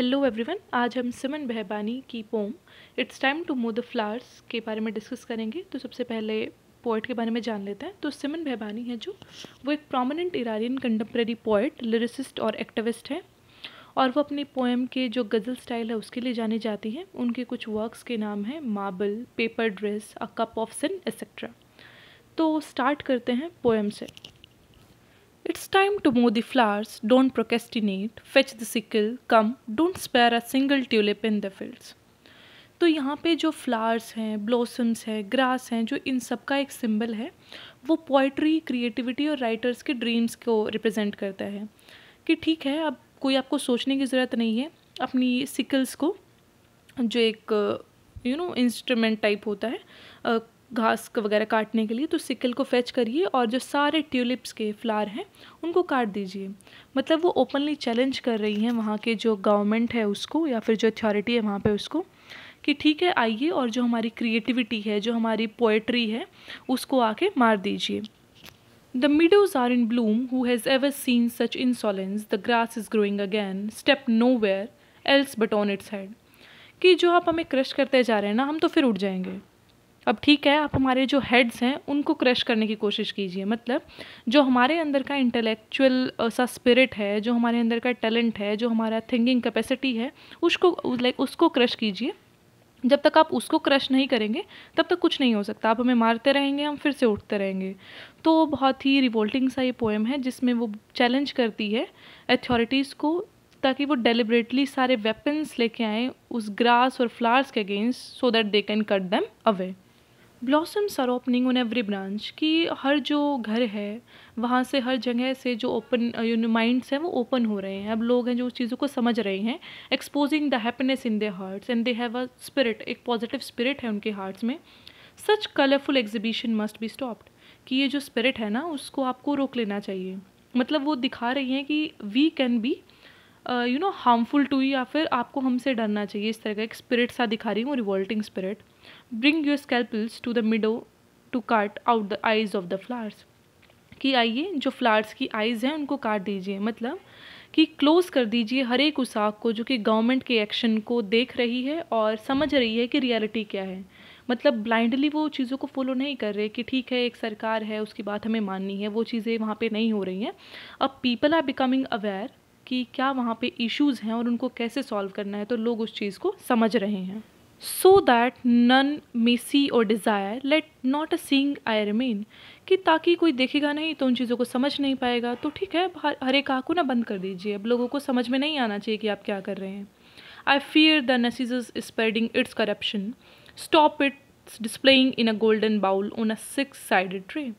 Hello everyone आज हम Simin Behbahani की poem it's time to mow the flowers के बारे में डिस्कस करेंगे तो सबसे पहले पोइट के बारे में जान लेते हैं तो सिमन बहबानी है जो वो एक prominent Iranian contemporary poet lyricist और एक्टिविस्ट है और वो अपनी पोएम के जो गज़ल स्टाइल है उसके लिए जानी जाती हैं उनके कुछ वर्क्स के नाम हैं marble paper dress a cup of sin etcetera तो स्टार्ट करते हैं पोएम से It's time to mow the flowers, don't procrastinate, fetch the sickle, come, don't spare a single tulip in the fields. तो यहाँ पे जो फ्लावर्स हैं blossoms हैं ग्रास हैं जो इन सब का एक सिंबल है वो पोइट्री क्रिएटिविटी और राइटर्स के ड्रीम्स को रिप्रेजेंट करता है कि ठीक है अब कोई आपको सोचने की ज़रूरत नहीं है अपनी सिकल्स को जो एक यू नो इंस्ट्रूमेंट टाइप होता है घास वगैरह काटने के लिए तो सिकल को फेच करिए और जो सारे ट्यूलिप्स के फ्लावर हैं उनको काट दीजिए मतलब वो ओपनली चैलेंज कर रही हैं वहाँ के जो गवर्नमेंट है उसको या फिर जो अथॉरिटी है वहाँ पे उसको कि ठीक है आइए और जो हमारी क्रिएटिविटी है जो हमारी पोएट्री है उसको आके मार दीजिए The meadows are in bloom. Who ever seen such such the grass is growing again step nowhere else but on its head. कि जो आप हमें क्रश करते जा रहे हैं ना हम तो फिर उठ जाएंगे अब ठीक है आप हमारे जो हेड्स हैं उनको क्रश करने की कोशिश कीजिए मतलब जो हमारे अंदर का इंटेलेक्चुअल सा स्पिरिट है जो हमारे अंदर का टैलेंट है जो हमारा थिंकिंग कैपेसिटी है उसको लाइक उसको क्रश कीजिए जब तक आप उसको क्रश नहीं करेंगे तब तक कुछ नहीं हो सकता आप हमें मारते रहेंगे हम फिर से उठते रहेंगे तो बहुत ही रिवोल्टिंग सा ये पोएम है जिसमें वो चैलेंज करती है अथॉरिटीज़ को ताकि वो डेलिबरेटली सारे वेपन्स लेके आएँ उस ग्रास और फ्लावर्स के against so that they can cut them away blossoms are opening on every branch कि हर जो घर है वहाँ से हर जगह से जो ओपन माइंड्स हैं वो ओपन हो रहे हैं अब लोग हैं जो उस चीज़ों को समझ रहे हैं exposing the happiness in their hearts and they have a spirit एक पॉजिटिव स्पिरिट है उनके हार्ट्स में such colourful exhibition must be stopped कि ये जो स्पिरिट है ना उसको आपको रोक लेना चाहिए मतलब वो दिखा रही हैं कि we can be you know harmful to या फिर आपको हमसे डरना चाहिए इस तरह का एक स्पिरिट सा दिखा रही हूँ revolting spirit bring your scalpels to the meadow to cut out the eyes of the flowers कि आइए जो फ्लावर्स की आइज़ हैं उनको काट दीजिए मतलब कि क्लोज़ कर दीजिए हर एक उस आग को जो कि गवर्नमेंट के एक्शन को देख रही है और समझ रही है कि रियलिटी क्या है मतलब ब्लाइंडली वो चीज़ों को फॉलो नहीं कर रहे कि ठीक है एक सरकार है उसकी बात हमें माननी है वो चीज़ें वहाँ पे नहीं हो रही हैं अब पीपल आर बिकमिंग अवेयर कि क्या वहाँ पे इश्यूज़ हैं और उनको कैसे सॉल्व करना है तो लोग उस चीज़ को समझ रहे हैं so that none may see our desire let not a sing I remain कि ताकि कोई देखेगा नहीं तो उन चीज़ों को समझ नहीं पाएगा तो ठीक है हर, हर एक आँख को ना बंद कर दीजिए अब लोगों को समझ में नहीं आना चाहिए कि आप क्या कर रहे हैं I fear the nausea spreading its corruption stop its displaying in a golden bowl on a six sided tray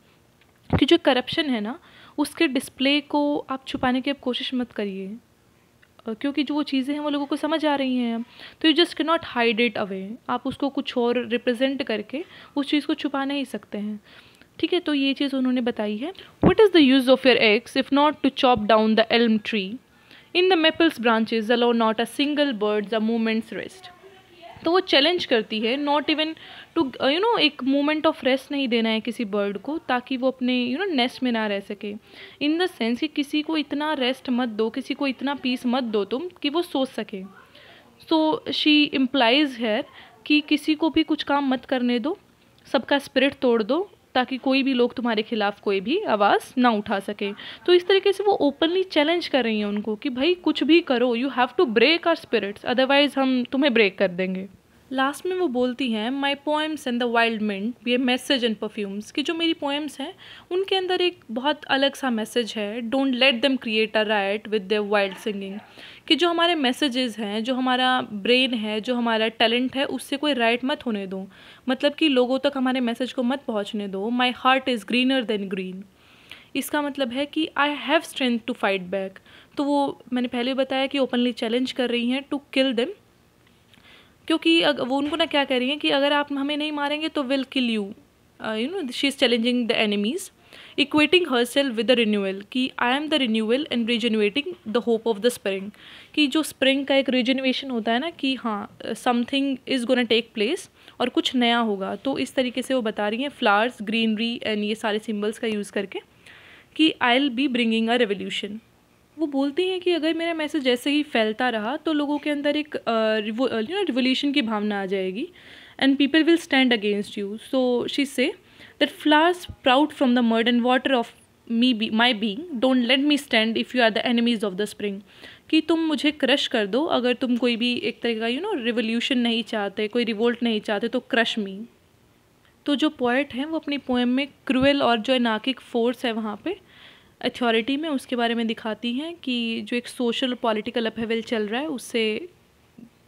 कि जो करप्शन है ना उसके डिस्प्ले को आप छुपाने की अब कोशिश मत करिए क्योंकि जो वो चीज़ें हैं वो लोगों को समझ आ रही हैं तो you just can not hide it away आप उसको कुछ और रिप्रेजेंट करके उस चीज़ को छुपा नहीं सकते हैं ठीक है तो ये चीज़ उन्होंने बताई है what is the use of your axes if not to chop down the elm tree in the maples branches allow not a single bird's a moment's rest तो वो चैलेंज करती है not even to you know एक moment of rest नहीं देना है किसी bird को ताकि वो अपने यू नो नेस्ट में ना रह सके इन द सेंस कि किसी को इतना रेस्ट मत दो किसी को इतना पीस मत दो तुम कि वो सोच सके सो शी इम्प्लाइज है कि किसी को भी कुछ काम मत करने दो सबका स्पिरिट तोड़ दो ताकि कोई भी लोग तुम्हारे खिलाफ कोई भी आवाज़ ना उठा सके तो इस तरीके से वो ओपनली चैलेंज कर रही हैं उनको कि भाई कुछ भी करो you have to break our spirits otherwise हम तुम्हें ब्रेक कर देंगे लास्ट में वो बोलती हैं my poems and the wild mint ये मैसेज एंड परफ्यूम्स कि जो मेरी पोएम्स हैं उनके अंदर एक बहुत अलग सा मैसेज है don't let them create a right with the wild singing कि जो हमारे मैसेजेस हैं जो हमारा ब्रेन है जो हमारा टैलेंट है उससे कोई राइट मत होने दो मतलब कि लोगों तक हमारे मैसेज को मत पहुँचने दो my heart is greener than green इसका मतलब है कि I have strength to fight back तो वो मैंने पहले बताया कि ओपनली चैलेंज कर रही हैं टू किल देम क्योंकि वो उनको ना क्या कह रही हैं कि अगर आप हमें नहीं मारेंगे तो will kill you you know she is challenging the enemies equating herself with the renewal कि I am the renewal and rejuvenating the hope of the spring कि जो स्प्रिंग का एक रिजनवेशन होता है ना कि हाँ something is gonna take place और कुछ नया होगा तो इस तरीके से वो बता रही हैं फ्लावर्स ग्रीनरी एंड ये सारे सिम्बल्स का यूज़ करके कि I'll be bringing a revolution वो बोलती हैं कि अगर मेरा मैसेज जैसे ही फैलता रहा तो लोगों के अंदर एक यू नो रिवोल्यूशन की भावना आ जाएगी and people will stand against you so she says that flowers proud from the mud and water of me be my being don't let me stand if you are the enemies of the spring कि तुम मुझे crush कर दो अगर तुम कोई भी एक तरह का यू नो रिवोल्यूशन नहीं चाहते कोई रिवोल्ट नहीं चाहते तो क्रश मी तो जो पोइट हैं वो अपनी पोएम में क्रूएल और जो नाकिक फोर्स है वहाँ पे अथॉरिटी में उसके बारे में दिखाती हैं कि जो एक सोशल पॉलिटिकल अपहेवल चल रहा है उससे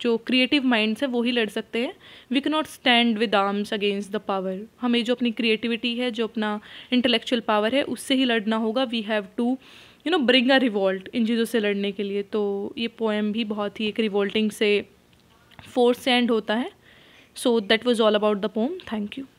जो क्रिएटिव माइंड्स हैं वो ही लड़ सकते हैं we can not stand with arms against the power हमें जो अपनी क्रिएटिविटी है जो अपना इंटेलेक्चुअल पावर है उससे ही लड़ना होगा we have to you know bring a revolt in चीज़ों से लड़ने के लिए तो ये पोएम भी बहुत ही एक रिवोल्टिंग से फोर्स से एंड होता है so that was all about the poem thank you